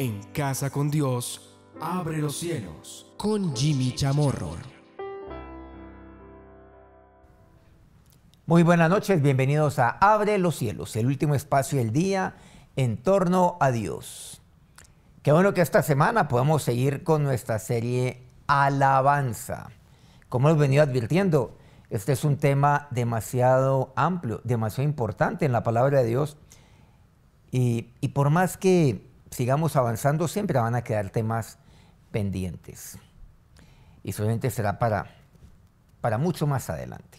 en Casa con Dios, Abre los Cielos, con Jimmy Chamorro. Muy buenas noches, bienvenidos a Abre los Cielos, el último espacio del día en torno a Dios. Qué bueno que esta semana podemos seguir con nuestra serie Alabanza. Como hemos venido advirtiendo, este es un tema demasiado amplio, demasiado importante en la palabra de Dios. Y, y por más que sigamos avanzando, siempre van a quedar temas pendientes. Y solamente será para, para mucho más adelante.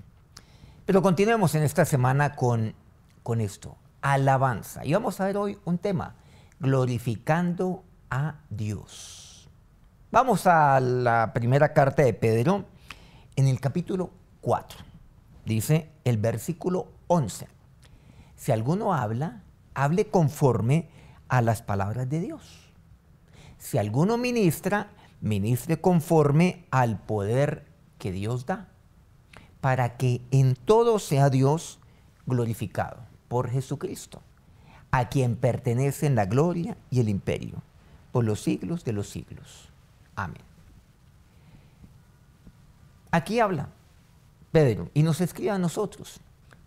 Pero continuemos en esta semana con, con esto, alabanza. Y vamos a ver hoy un tema, glorificando a Dios. Vamos a la primera carta de Pedro, en el capítulo 4, dice el versículo 11. Si alguno habla, hable conforme a las palabras de Dios. Si alguno ministra, ministre conforme al poder que Dios da, para que en todo sea Dios glorificado por Jesucristo, a quien pertenecen la gloria y el imperio por los siglos de los siglos. Amén. Aquí habla Pedro y nos escribe a nosotros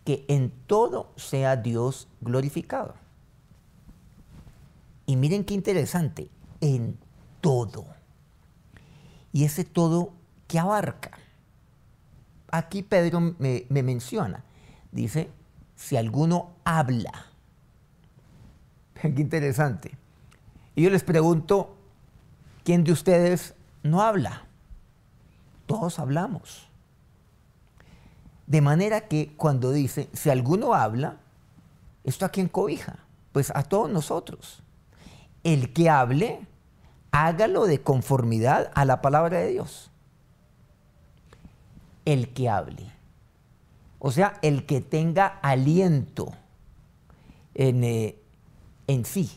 que en todo sea Dios glorificado. Y miren qué interesante, en todo. Y ese todo que abarca. Aquí Pedro me, menciona, dice, si alguno habla. Qué interesante. Y yo les pregunto, ¿quién de ustedes no habla? Todos hablamos. De manera que cuando dice, si alguno habla, ¿esto a quién cobija? Pues a todos nosotros el que hable, hágalo de conformidad a la palabra de Dios. El que hable. O sea, el que tenga aliento eh, en, sí,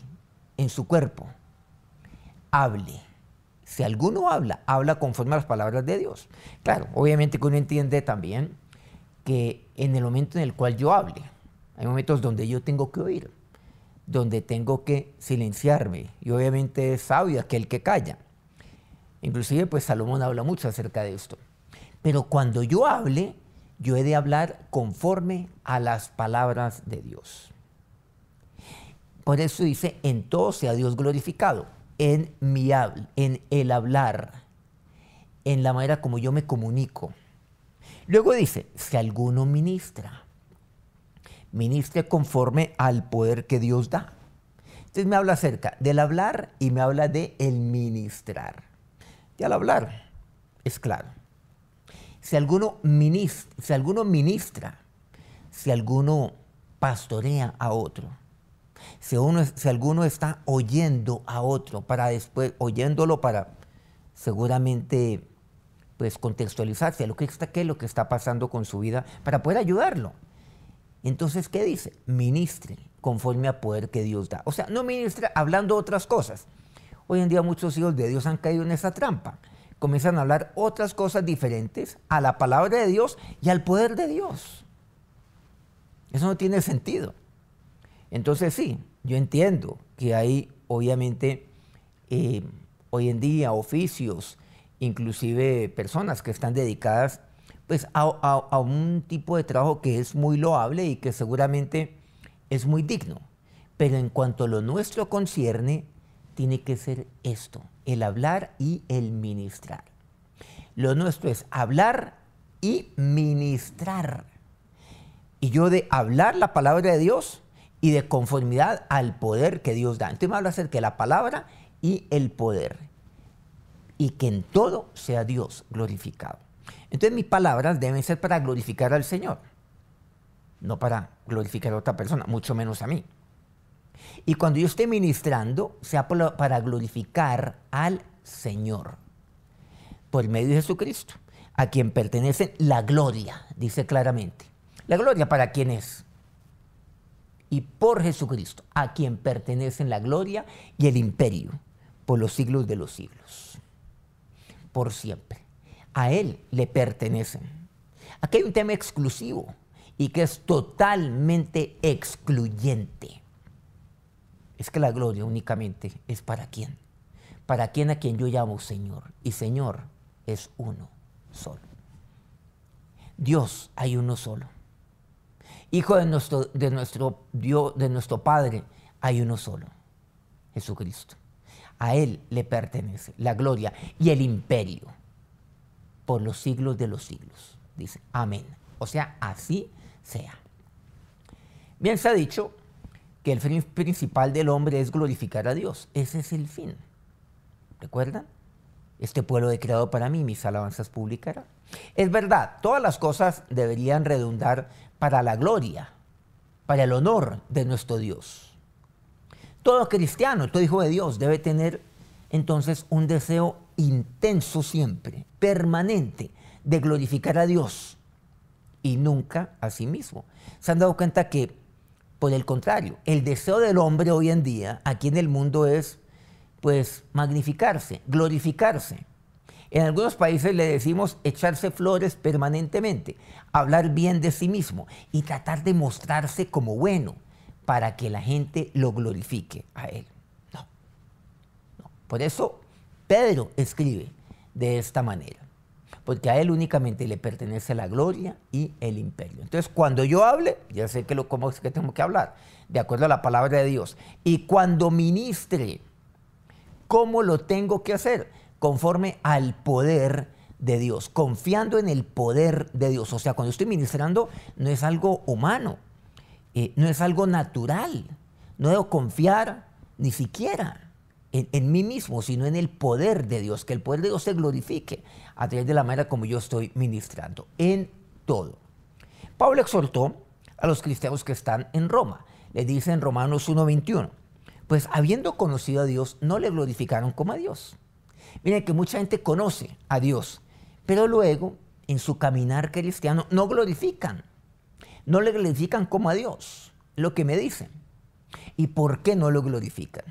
en su cuerpo. Hable. Si alguno habla, habla conforme a las palabras de Dios. Claro, obviamente que uno entiende también que en el momento en el cual yo hable, hay momentos donde yo tengo que oír donde tengo que silenciarme. Y obviamente es sabio aquel que calla. Inclusive, pues Salomón habla mucho acerca de esto. Pero cuando yo hable, yo he de hablar conforme a las palabras de Dios. Por eso dice, en todo sea Dios glorificado, en mi habl en el hablar, en la manera como yo me comunico. Luego dice, si alguno ministra, ministre conforme al poder que Dios da. Entonces me habla acerca del hablar y me habla de el ministrar. Y al hablar, es claro. Si alguno, ministra, si alguno ministra, si alguno pastorea a otro, si, uno, si alguno está oyendo a otro para después, oyéndolo para seguramente pues contextualizarse lo qué lo que está pasando con su vida para poder ayudarlo. Entonces, ¿qué dice? Ministre conforme al poder que Dios da. O sea, no ministra hablando otras cosas. Hoy en día muchos hijos de Dios han caído en esa trampa. Comienzan a hablar otras cosas diferentes a la palabra de Dios y al poder de Dios. Eso no tiene sentido. Entonces sí, yo entiendo que hay obviamente eh, hoy en día oficios, inclusive personas que están dedicadas pues a, un tipo de trabajo que es muy loable y que seguramente es muy digno. Pero en cuanto a lo nuestro concierne, tiene que ser esto, el hablar y el ministrar. Lo nuestro es hablar y ministrar. Y yo de hablar la palabra de Dios y de conformidad al poder que Dios da. Entonces me habla acerca de la palabra y el poder. Y que en todo sea Dios glorificado. Entonces mis palabras deben ser para glorificar al Señor, no para glorificar a otra persona, mucho menos a mí. Y cuando yo esté ministrando, sea para glorificar al Señor, por medio de Jesucristo, a quien pertenece la gloria, dice claramente. La gloria para quién es. Y por Jesucristo, a quien pertenecen la gloria y el imperio por los siglos de los siglos, por siempre a Él le pertenecen. Aquí hay un tema exclusivo y que es totalmente excluyente. Es que la gloria únicamente es para quién. Para quien a quien yo llamo Señor. Y Señor es uno solo. Dios hay uno solo. Hijo de nuestro, de nuestro, Dios, de nuestro Padre hay uno solo. Jesucristo. A Él le pertenece la gloria y el imperio por los siglos de los siglos. Dice, amén. O sea, así sea. Bien se ha dicho que el fin principal del hombre es glorificar a Dios. Ese es el fin. ¿Recuerdan? Este pueblo he creado para mí, mis alabanzas publicará. Es verdad, todas las cosas deberían redundar para la gloria, para el honor de nuestro Dios. Todo cristiano, todo hijo de Dios debe tener entonces un deseo intenso siempre, permanente, de glorificar a Dios y nunca a sí mismo. Se han dado cuenta que, por el contrario, el deseo del hombre hoy en día, aquí en el mundo, es pues magnificarse, glorificarse. En algunos países le decimos echarse flores permanentemente, hablar bien de sí mismo y tratar de mostrarse como bueno para que la gente lo glorifique a él. No, no. Por eso Pedro escribe de esta manera, porque a él únicamente le pertenece la gloria y el imperio. Entonces, cuando yo hable, ya sé que lo, cómo que tengo que hablar, de acuerdo a la palabra de Dios. Y cuando ministre, ¿cómo lo tengo que hacer? Conforme al poder de Dios, confiando en el poder de Dios. O sea, cuando estoy ministrando, no es algo humano, eh, no es algo natural. No debo confiar ni siquiera en, mí mismo, sino en el poder de Dios, que el poder de Dios se glorifique a través de la manera como yo estoy ministrando, en todo. Pablo exhortó a los cristianos que están en Roma, le dice en Romanos 1.21, pues habiendo conocido a Dios, no le glorificaron como a Dios. Miren que mucha gente conoce a Dios, pero luego en su caminar cristiano no glorifican, no le glorifican como a Dios, lo que me dicen. ¿Y por qué no lo glorifican?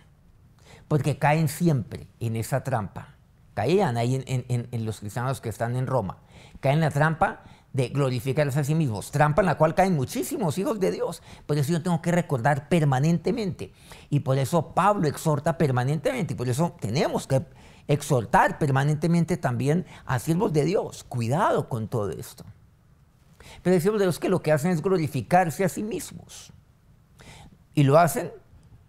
porque caen siempre en esa trampa. Caían ahí en, los cristianos que están en Roma. Caen en la trampa de glorificarse a sí mismos, trampa en la cual caen muchísimos hijos de Dios. Por eso yo tengo que recordar permanentemente. Y por eso Pablo exhorta permanentemente. Y por eso tenemos que exhortar permanentemente también a siervos de Dios. Cuidado con todo esto. Pero hay siervos de Dios que lo que hacen es glorificarse a sí mismos. Y lo hacen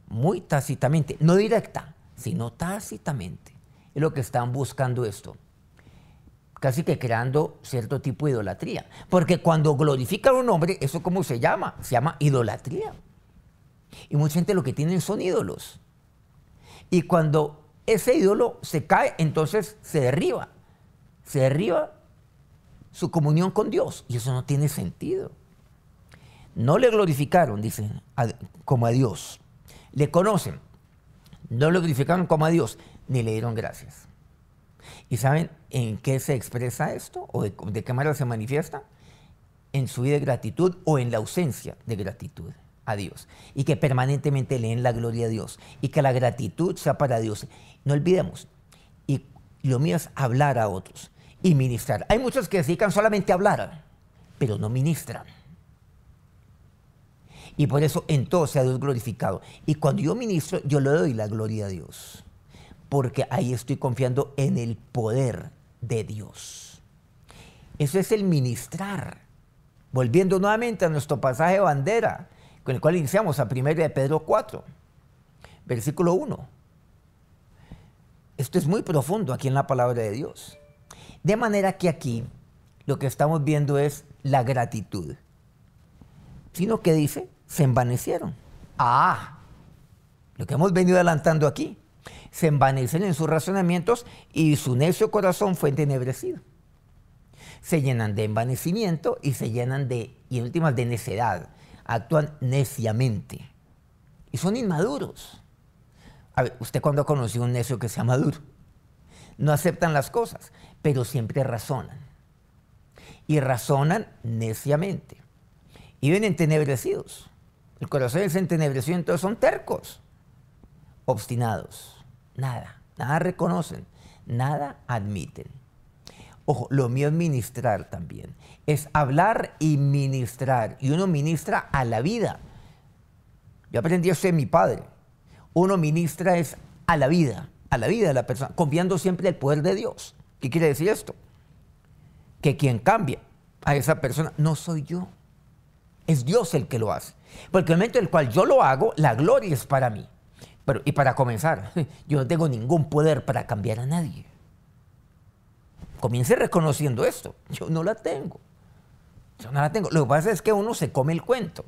muy tácitamente, no directa, sino tácitamente. Es lo que están buscando esto. Casi que creando cierto tipo de idolatría. Porque cuando glorifican a un hombre, ¿eso cómo se llama? Se llama idolatría. Y mucha gente lo que tienen son ídolos. Y cuando ese ídolo se cae, entonces se derriba. Se derriba su comunión con Dios. Y eso no tiene sentido. No le glorificaron, dicen, como a Dios le conocen, no lo glorificaron como a Dios, ni le dieron gracias. ¿Y saben en qué se expresa esto o de, qué manera se manifiesta? En su vida de gratitud o en la ausencia de gratitud a Dios y que permanentemente leen la gloria a Dios y que la gratitud sea para Dios. No olvidemos, y lo mío es hablar a otros y ministrar. Hay muchos que dedican solamente a hablar, pero no ministran. Y por eso en todo sea Dios glorificado. Y cuando yo ministro, yo le doy la gloria a Dios. Porque ahí estoy confiando en el poder de Dios. Eso es el ministrar. Volviendo nuevamente a nuestro pasaje de bandera, con el cual iniciamos a 1 de Pedro 4, versículo 1. Esto es muy profundo aquí en la palabra de Dios. De manera que aquí lo que estamos viendo es la gratitud. Sino que dice, se envanecieron. Ah, lo que hemos venido adelantando aquí. Se envanecen en sus razonamientos y su necio corazón fue entenebrecido. Se llenan de envanecimiento y se llenan de, y en últimas, de necedad. Actúan neciamente. Y son inmaduros. A ver, ¿usted cuándo ha conocido un necio que sea maduro? No aceptan las cosas, pero siempre razonan. Y razonan neciamente. Y ven entenebrecidos. El corazón es entenebreció, entonces son tercos, obstinados. Nada, nada reconocen, nada admiten. Ojo, lo mío es ministrar también. Es hablar y ministrar. Y uno ministra a la vida. Yo aprendí a de mi padre. Uno ministra es a la vida, a la vida de la persona, confiando siempre en el poder de Dios. ¿Qué quiere decir esto? Que quien cambia a esa persona no soy yo, es Dios el que lo hace. Porque el momento en el cual yo lo hago, la gloria es para mí. Pero, y para comenzar, yo no tengo ningún poder para cambiar a nadie. Comience reconociendo esto. Yo no la tengo. Yo no la tengo. Lo que pasa es que uno se come el cuento.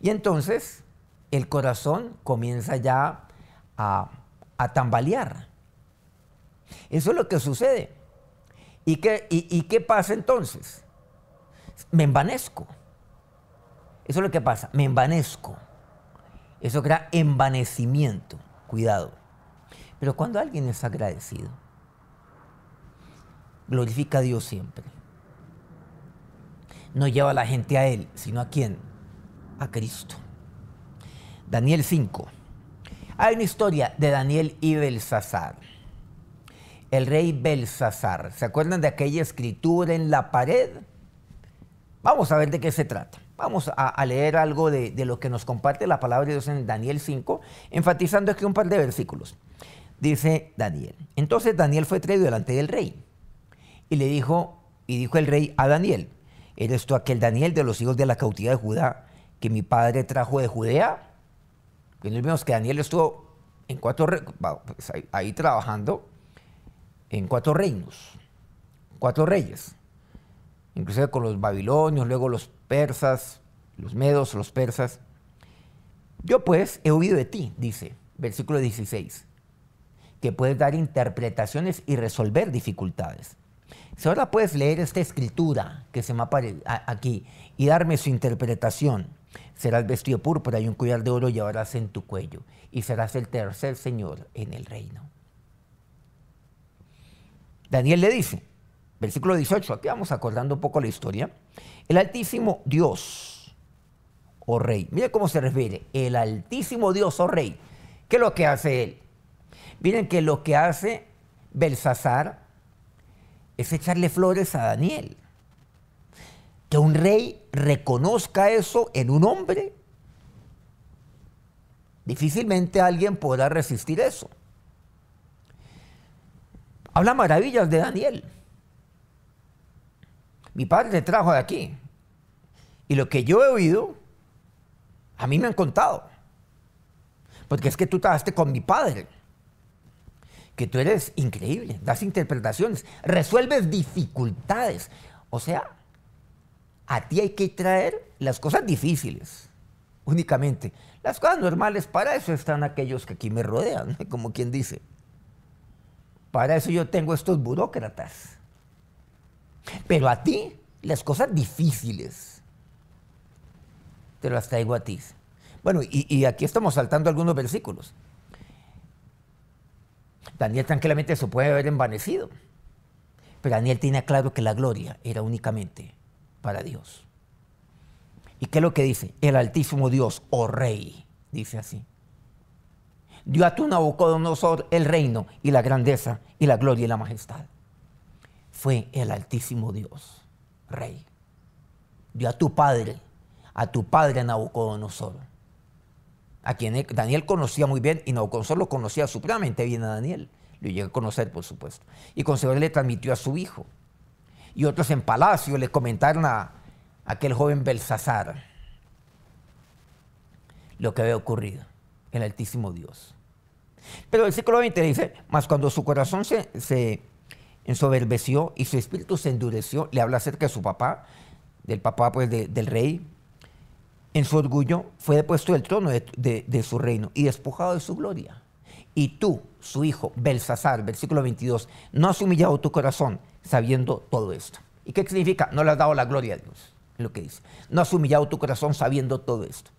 Y entonces el corazón comienza ya a, tambalear. Eso es lo que sucede. ¿Y qué, y qué pasa entonces? Me envanezco. Eso es lo que pasa, me envanezco. Eso crea envanecimiento, cuidado. Pero cuando alguien es agradecido, glorifica a Dios siempre. No lleva a la gente a Él, sino a quién? A Cristo. Daniel 5. Hay una historia de Daniel y Belsasar. El rey Belsasar. ¿Se acuerdan de aquella escritura en la pared? Vamos a ver de qué se trata. Vamos a, leer algo de, lo que nos comparte la palabra de Dios en Daniel 5, enfatizando aquí un par de versículos. Dice Daniel, entonces Daniel fue traído delante del rey y le dijo, y dijo el rey a Daniel, ¿eres tú aquel Daniel de los hijos de la cautiva de Judá que mi padre trajo de Judea? Y vemos que Daniel estuvo en cuatro, pues ahí trabajando en cuatro reinos, cuatro reyes inclusive con los babilonios, luego los persas, los medos, los persas. Yo pues he oído de ti, dice, versículo 16, que puedes dar interpretaciones y resolver dificultades. Si ahora puedes leer esta escritura que se me aparece aquí y darme su interpretación, serás vestido púrpura y un collar de oro llevarás en tu cuello y serás el tercer señor en el reino. Daniel le dice, versículo 18, aquí vamos acordando un poco la historia. El Altísimo Dios, o oh Rey, mire cómo se refiere, el Altísimo Dios, o oh Rey, ¿qué es lo que hace él? Miren que lo que hace Belsasar es echarle flores a Daniel. Que un rey reconozca eso en un hombre, difícilmente alguien podrá resistir eso. Habla maravillas de Daniel. Mi padre te trajo de aquí. Y lo que yo he oído, a mí me han contado. Porque es que tú trabajaste con mi padre. Que tú eres increíble, das interpretaciones, resuelves dificultades. O sea, a ti hay que traer las cosas difíciles, únicamente. Las cosas normales, para eso están aquellos que aquí me rodean, como quien dice. Para eso yo tengo estos burócratas pero a ti, las cosas difíciles, te las traigo a ti. Bueno, y, aquí estamos saltando algunos versículos. Daniel tranquilamente se puede haber envanecido, pero Daniel tiene claro que la gloria era únicamente para Dios. ¿Y qué es lo que dice? El Altísimo Dios, o oh Rey, dice así. Dio a tu Nabucodonosor el reino y la grandeza y la gloria y la majestad fue el Altísimo Dios, Rey. Dio a tu padre, a tu padre Nabucodonosor, a quien Daniel conocía muy bien y Nabucodonosor lo conocía supremamente bien a Daniel. Lo llegó a conocer, por supuesto. Y con le transmitió a su hijo. Y otros en palacio le comentaron a aquel joven Belsasar lo que había ocurrido, el Altísimo Dios. Pero el versículo 20 dice, más cuando su corazón se soberbeció y su espíritu se endureció. Le habla acerca de su papá, del papá pues del rey. En su orgullo fue depuesto del trono de, de su reino y despojado de su gloria. Y tú, su hijo, Belsasar, versículo 22, no has humillado tu corazón sabiendo todo esto. ¿Y qué significa? No le has dado la gloria a Dios, lo que dice. No has humillado tu corazón sabiendo todo esto.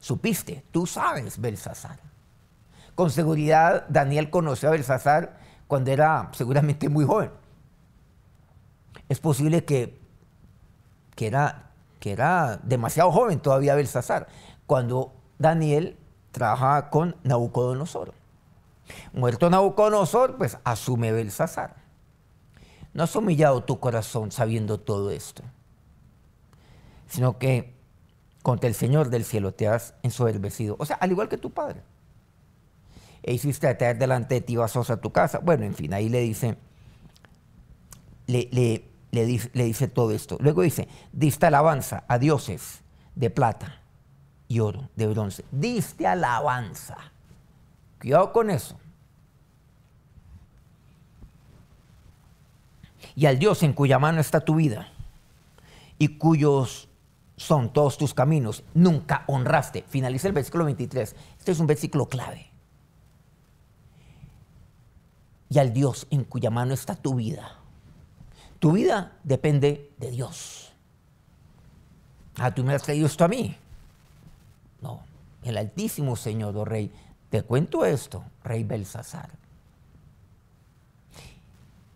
Supiste, tú sabes, Belsasar. Con seguridad, Daniel conoció a Belsasar cuando era seguramente muy joven. Es posible que, que, era, que era demasiado joven todavía Belsasar, cuando Daniel trabajaba con Nabucodonosor. Muerto Nabucodonosor, pues asume Belsasar. No has humillado tu corazón sabiendo todo esto, sino que contra el Señor del cielo te has ensoberbecido. O sea, al igual que tu padre e hiciste traer delante de ti vasos a tu casa. Bueno, en fin, ahí le dice, le, le, dice, le dice todo esto. Luego dice, diste alabanza a dioses de plata y oro, de bronce. Diste alabanza. Cuidado con eso. Y al Dios en cuya mano está tu vida y cuyos son todos tus caminos, nunca honraste. Finaliza el versículo 23. Este es un versículo clave y al Dios en cuya mano está tu vida. Tu vida depende de Dios. Ah, tú me has traído esto a mí. No, el Altísimo Señor, oh Rey, te cuento esto, Rey Belsasar.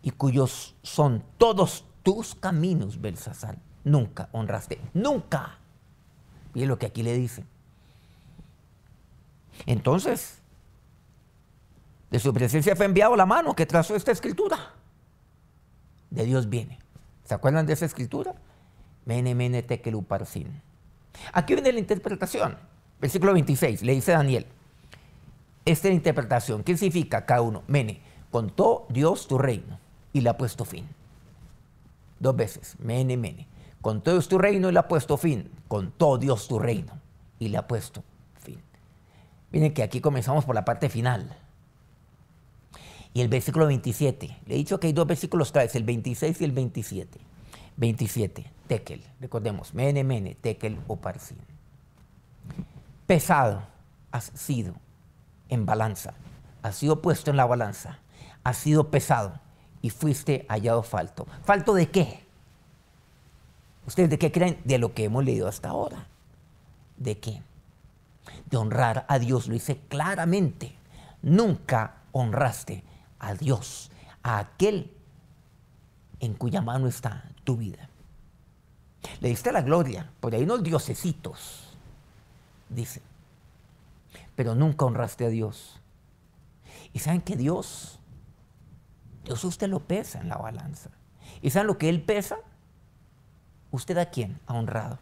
Y cuyos son todos tus caminos, Belsasar. Nunca honraste, nunca. Y lo que aquí le dice. Entonces, de su presencia fue enviado la mano que trazó esta escritura. De Dios viene. ¿Se acuerdan de esa escritura? Mene, mene, tekeluparsin. Aquí viene la interpretación. Versículo 26, le dice Daniel. Esta es la interpretación. ¿Qué significa cada uno? Mene, contó Dios tu reino y le ha puesto fin. Dos veces, mene, mene. Contó Dios tu reino y le ha puesto fin. Contó Dios tu reino y le ha puesto fin. Miren que aquí comenzamos por la parte final el versículo 27. Le he dicho que hay dos versículos traes, el 26 y el 27. 27, tekel, recordemos, mene, mene, tekel o parsin. Pesado has sido en balanza, has sido puesto en la balanza, has sido pesado y fuiste hallado falto. ¿Falto de qué? ¿Ustedes de qué creen? De lo que hemos leído hasta ahora. ¿De qué? De honrar a Dios, lo hice claramente. Nunca honraste a Dios, a aquel en cuya mano está tu vida. Le diste la gloria, por ahí unos diosesitos dice. Pero nunca honraste a Dios. Y saben que Dios, Dios usted lo pesa en la balanza. ¿Y saben lo que Él pesa? ¿Usted a quién? ha honrado.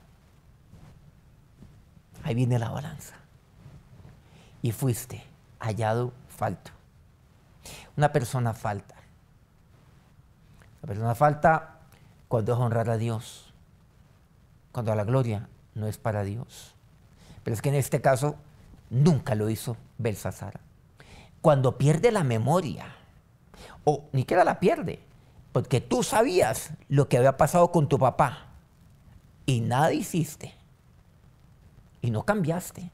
Ahí viene la balanza. Y fuiste hallado falto. Una persona falta. La persona falta cuando es honrar a Dios, cuando la gloria no es para Dios. Pero es que en este caso nunca lo hizo Belsasara. Cuando pierde la memoria, o ni la pierde, porque tú sabías lo que había pasado con tu papá y nada hiciste y no cambiaste.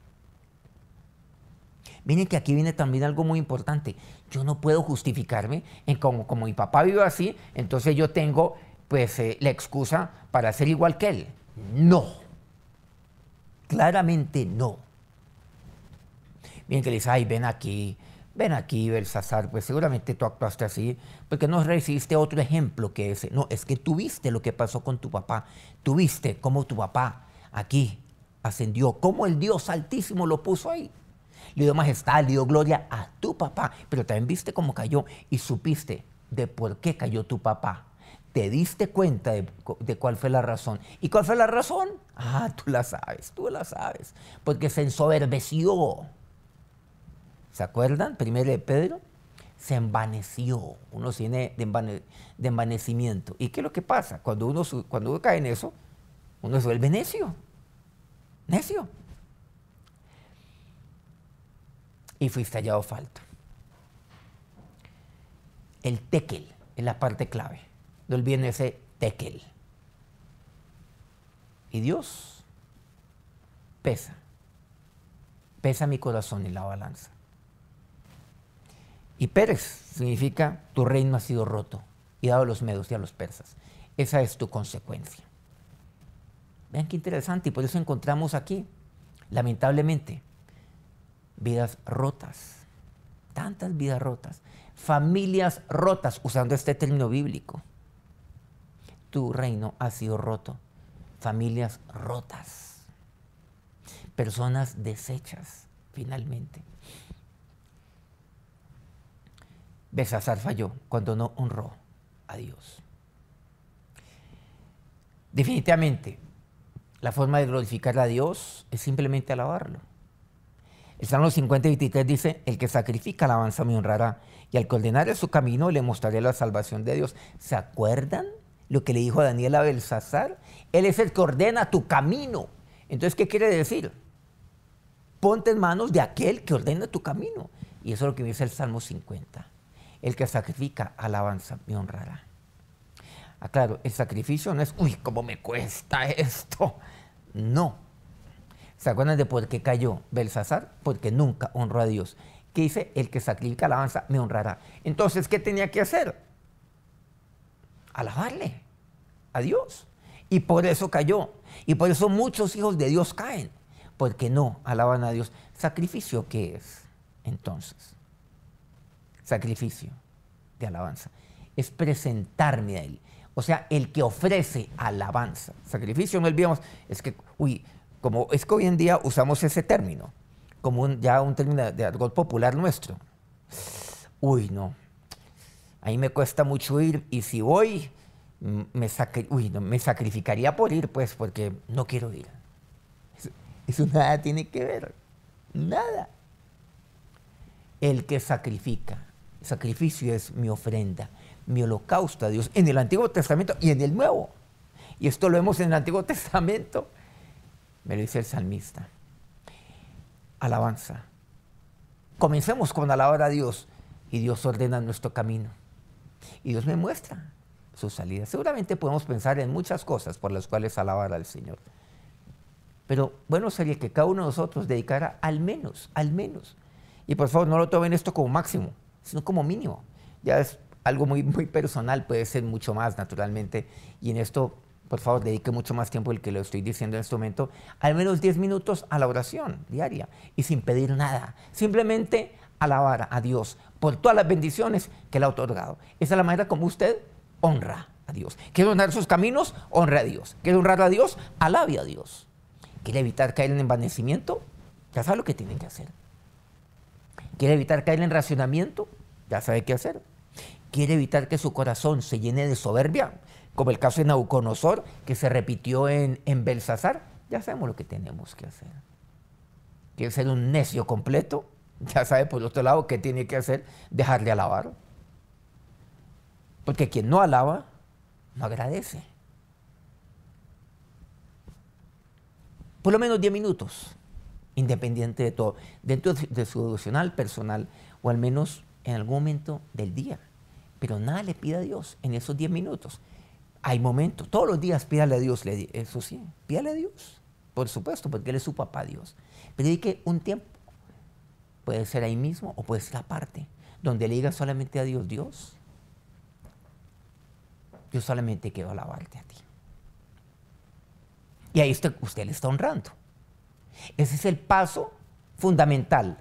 Miren que aquí viene también algo muy importante yo no puedo justificarme en como, mi papá vive así, entonces yo tengo pues eh, la excusa para ser igual que él. No. Claramente no. Bien que le dice, ay, ven aquí, ven aquí, Belsasar, pues seguramente tú actuaste así, porque no recibiste otro ejemplo que ese. No, es que tuviste lo que pasó con tu papá, tuviste cómo tu papá aquí ascendió, cómo el Dios Altísimo lo puso ahí le dio majestad, le dio gloria a tu papá, pero también viste cómo cayó y supiste de por qué cayó tu papá. Te diste cuenta de, cuál fue la razón. ¿Y cuál fue la razón? Ah, tú la sabes, tú la sabes. Porque se ensoberbeció. ¿Se acuerdan? Primero de Pedro, se envaneció. Uno tiene de, envanecimiento. ¿Y qué es lo que pasa? Cuando uno, cuando uno cae en eso, uno se vuelve necio. Necio. y fuiste hallado falto. El tekel es la parte clave. No olviden ese tekel. Y Dios pesa. Pesa mi corazón y la balanza. Y Pérez significa tu reino ha sido roto y dado a los medos y a los persas. Esa es tu consecuencia. Vean qué interesante y por eso encontramos aquí, lamentablemente, vidas rotas, tantas vidas rotas, familias rotas, usando este término bíblico. Tu reino ha sido roto, familias rotas, personas deshechas, finalmente. Besasar falló cuando no honró a Dios. Definitivamente, la forma de glorificar a Dios es simplemente alabarlo. El Salmo 50 23 dice, el que sacrifica alabanza me honrará, y al coordinar su camino le mostraré la salvación de Dios. ¿Se acuerdan lo que le dijo Daniel a Belsasar? Él es el que ordena tu camino. Entonces, ¿qué quiere decir? Ponte en manos de aquel que ordena tu camino. Y eso es lo que dice el Salmo 50. El que sacrifica alabanza me honrará. Aclaro, ah, el sacrificio no es, uy, cómo me cuesta esto. No, ¿Se acuerdan de por qué cayó Belsasar? Porque nunca honró a Dios. ¿Qué dice, el que sacrifica alabanza me honrará. Entonces, ¿qué tenía que hacer? Alabarle a Dios. Y por eso cayó. Y por eso muchos hijos de Dios caen. Porque no alaban a Dios. ¿Sacrificio qué es? Entonces, sacrificio de alabanza. Es presentarme a Él. O sea, el que ofrece alabanza. Sacrificio, no olvidemos, es que, uy, como es que hoy en día usamos ese término, como ya un término de algo popular nuestro. Uy, no. A mí me cuesta mucho ir y si voy, me, Uy, no, me sacrificaría por ir, pues, porque no quiero ir. Eso, eso nada tiene que ver. Nada. El que sacrifica. Sacrificio es mi ofrenda, mi holocausto a Dios en el Antiguo Testamento y en el Nuevo. Y esto lo vemos en el Antiguo Testamento me lo dice el salmista. Alabanza. Comencemos con alabar a Dios y Dios ordena nuestro camino. Y Dios me muestra su salida. Seguramente podemos pensar en muchas cosas por las cuales alabar al Señor. Pero bueno sería que cada uno de nosotros dedicara al menos, al menos. Y por favor, no lo tomen esto como máximo, sino como mínimo. Ya es algo muy, muy personal, puede ser mucho más naturalmente. Y en esto por favor, dedique mucho más tiempo del que le estoy diciendo en este momento, al menos 10 minutos a la oración diaria y sin pedir nada. Simplemente alabar a Dios por todas las bendiciones que le ha otorgado. Esa es la manera como usted honra a Dios. ¿Quiere honrar sus caminos? Honra a Dios. ¿Quiere honrar a Dios? Alabe a Dios. ¿Quiere evitar caer en envanecimiento? Ya sabe lo que tiene que hacer. ¿Quiere evitar caer en racionamiento? Ya sabe qué hacer. ¿Quiere evitar que su corazón se llene de soberbia? como el caso de Nauconosor, que se repitió en, en Belsasar, ya sabemos lo que tenemos que hacer. Quiere ser un necio completo, ya sabe por otro lado qué tiene que hacer, Dejarle alabar. Porque quien no alaba, no agradece. Por lo menos 10 minutos, independiente de todo, dentro de su devocional personal o al menos en algún momento del día. Pero nada le pida a Dios en esos 10 minutos. Hay momentos, todos los días pídale a Dios, eso sí, pídale a Dios, por supuesto, porque Él es su papá Dios. Pero que un tiempo, puede ser ahí mismo o puede ser aparte, donde le diga solamente a Dios, Dios, yo solamente quiero alabarte a ti. Y ahí usted, usted le está honrando. Ese es el paso fundamental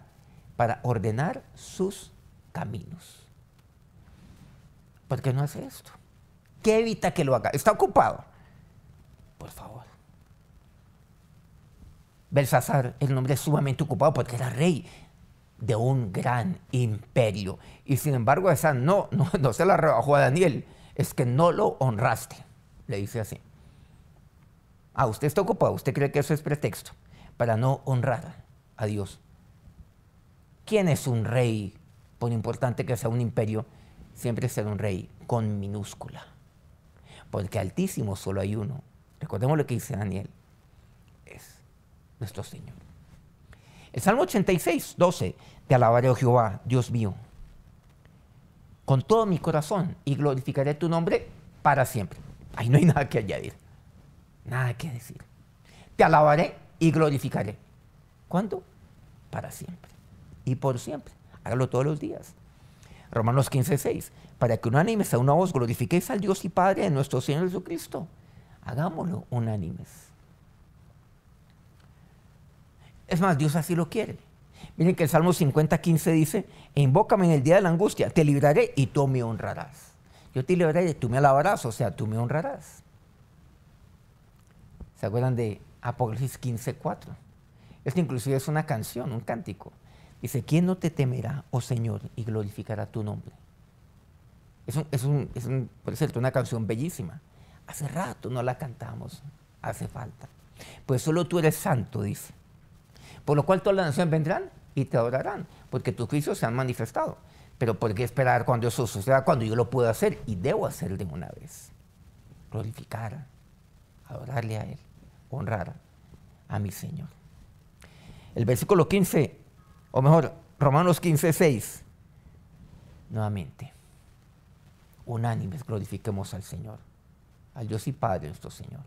para ordenar sus caminos. ¿Por qué no hace esto? ¿Qué evita que lo haga? ¿Está ocupado? Por favor. Belsasar, el nombre es sumamente ocupado porque era rey de un gran imperio. Y sin embargo, esa no, no, no se la rebajó a Daniel. Es que no lo honraste. Le dice así. Ah, usted está ocupado. Usted cree que eso es pretexto para no honrar a Dios. ¿Quién es un rey? Por importante que sea un imperio, siempre será un rey con minúscula porque altísimo solo hay uno. Recordemos lo que dice Daniel, es nuestro Señor. El Salmo 86, 12, te alabaré, oh Jehová, Dios mío, con todo mi corazón y glorificaré tu nombre para siempre. Ahí no hay nada que añadir, nada que decir. Te alabaré y glorificaré. ¿Cuándo? Para siempre. Y por siempre. Hágalo todos los días. Romanos 15, 6. Para que unánimes a una voz glorifiquéis al Dios y Padre de nuestro Señor Jesucristo. Hagámoslo unánimes. Es más, Dios así lo quiere. Miren que el Salmo 50, 15 dice, e invócame en el día de la angustia, te libraré y tú me honrarás. Yo te libraré, y tú me alabarás, o sea, tú me honrarás. ¿Se acuerdan de Apocalipsis 15, 4? Esto inclusive es una canción, un cántico. Dice, ¿quién no te temerá, oh Señor, y glorificará tu nombre? Es, un, por cierto, una canción bellísima. Hace rato no la cantamos, hace falta. Pues solo tú eres santo, dice. Por lo cual todas las naciones vendrán y te adorarán, porque tus juicios se han manifestado. Pero ¿por qué esperar cuando eso suceda? Cuando yo lo puedo hacer y debo hacer de una vez. Glorificar, adorarle a Él, honrar a mi Señor. El versículo 15 o mejor, Romanos 15, 6, nuevamente, unánimes glorifiquemos al Señor, al Dios y Padre nuestro Señor.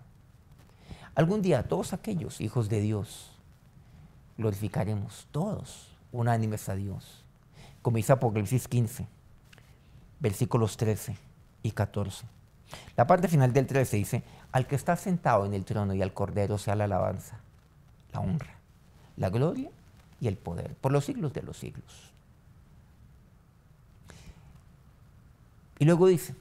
Algún día todos aquellos hijos de Dios glorificaremos todos unánimes a Dios. Como dice Apocalipsis 15, versículos 13 y 14. La parte final del 13 dice, al que está sentado en el trono y al cordero sea la alabanza, la honra, la gloria y el poder por los siglos de los siglos. Y luego dice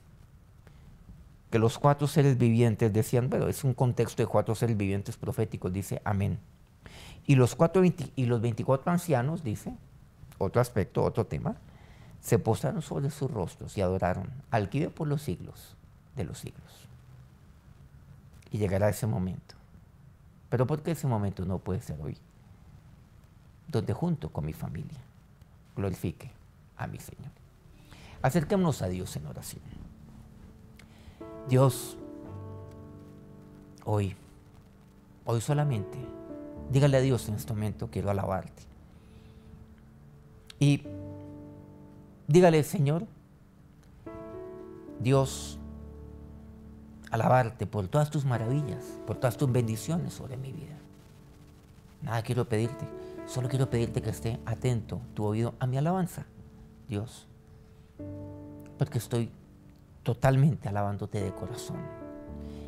que los cuatro seres vivientes decían, bueno, es un contexto de cuatro seres vivientes proféticos, dice amén. Y los, cuatro, y los 24 ancianos, dice, otro aspecto, otro tema, se posaron sobre sus rostros y adoraron al que por los siglos de los siglos. Y llegará ese momento. Pero ¿por qué ese momento no puede ser hoy? donde junto con mi familia glorifique a mi Señor. Acerquémonos a Dios en oración. Dios, hoy, hoy solamente, dígale a Dios en este momento, quiero alabarte. Y dígale, Señor, Dios, alabarte por todas tus maravillas, por todas tus bendiciones sobre mi vida. Nada quiero pedirte Solo quiero pedirte que esté atento tu oído a mi alabanza, Dios. Porque estoy totalmente alabándote de corazón,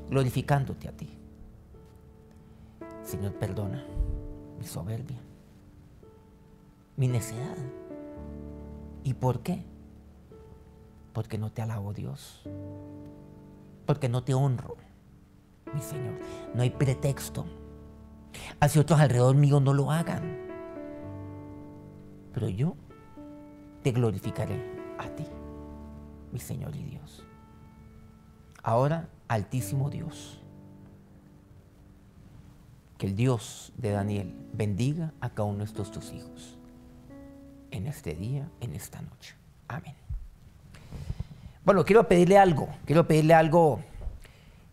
glorificándote a ti. Señor, perdona mi soberbia, mi necedad. ¿Y por qué? Porque no te alabo, Dios. Porque no te honro, mi Señor. No hay pretexto. Así otros alrededor mío no lo hagan pero yo te glorificaré a ti, mi Señor y Dios. Ahora, Altísimo Dios, que el Dios de Daniel bendiga a cada uno de estos tus hijos en este día, en esta noche. Amén. Bueno, quiero pedirle algo, quiero pedirle algo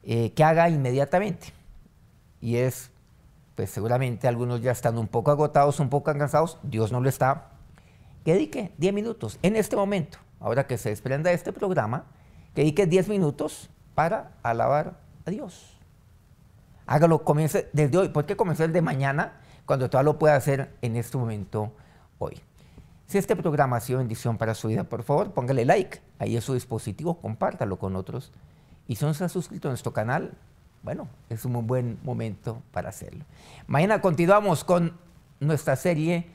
eh, que haga inmediatamente. Y es, pues seguramente algunos ya están un poco agotados, un poco cansados, Dios no lo está, que dedique 10 minutos en este momento, ahora que se desprenda este programa, que dedique 10 minutos para alabar a Dios. Hágalo, comience desde hoy. ¿Por qué comenzar de mañana cuando todo lo puede hacer en este momento hoy? Si este programa ha sido bendición para su vida, por favor, póngale like ahí es su dispositivo, compártalo con otros. Y si no se ha suscrito a nuestro canal, bueno, es un buen momento para hacerlo. Mañana continuamos con nuestra serie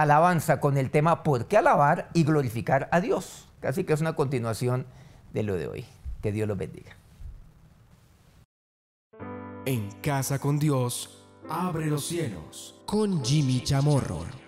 alabanza con el tema ¿Por qué alabar y glorificar a Dios? Casi que es una continuación de lo de hoy. Que Dios los bendiga. En casa con Dios, abre los cielos con Jimmy Chamorro.